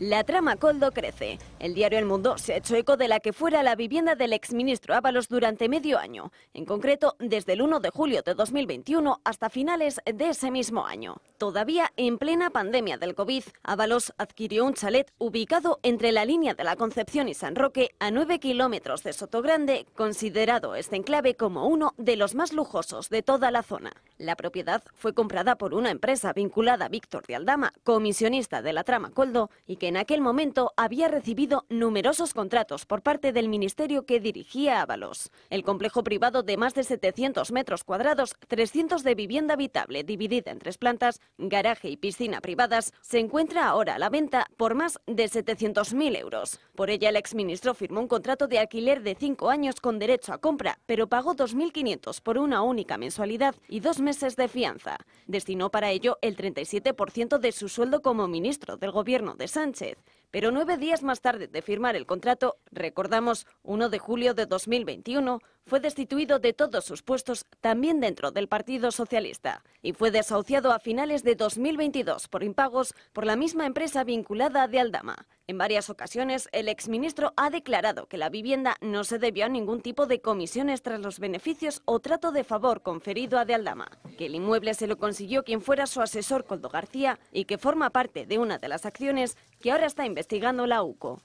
La trama Coldo crece. El diario El Mundo se ha hecho eco de la que fuera la vivienda del exministro Ábalos durante medio año, en concreto desde el 1 de julio de 2021 hasta finales de ese mismo año. Todavía en plena pandemia del COVID, Ábalos adquirió un chalet ubicado entre la línea de la Concepción y San Roque, a 9 kilómetros de Sotogrande, considerado este enclave como uno de los más lujosos de toda la zona. La propiedad fue comprada por una empresa vinculada a Víctor de Aldama, comisionista de la trama Coldo, y que en aquel momento había recibido numerosos contratos por parte del ministerio que dirigía Ábalos. El complejo privado de más de 700 metros cuadrados, 300 de vivienda habitable, dividida en tres plantas, garaje y piscina privadas, se encuentra ahora a la venta por más de 700.000 euros. Por ella, el exministro firmó un contrato de alquiler de cinco años con derecho a compra, pero pagó 2.500 por una única mensualidad y dos meses de fianza. Destinó para ello el 37% de su sueldo como ministro del gobierno de Sánchez. Pero nueve días más tarde de firmar el contrato, recordamos, 1 de julio de 2021, fue destituido de todos sus puestos también dentro del Partido Socialista y fue desahuciado a finales de 2022 por impagos por la misma empresa vinculada de Aldama. En varias ocasiones, el exministro ha declarado que la vivienda no se debió a ningún tipo de comisiones tras los beneficios o trato de favor conferido a De Aldama, que el inmueble se lo consiguió quien fuera su asesor Coldo García y que forma parte de una de las acciones que ahora está investigando la UCO.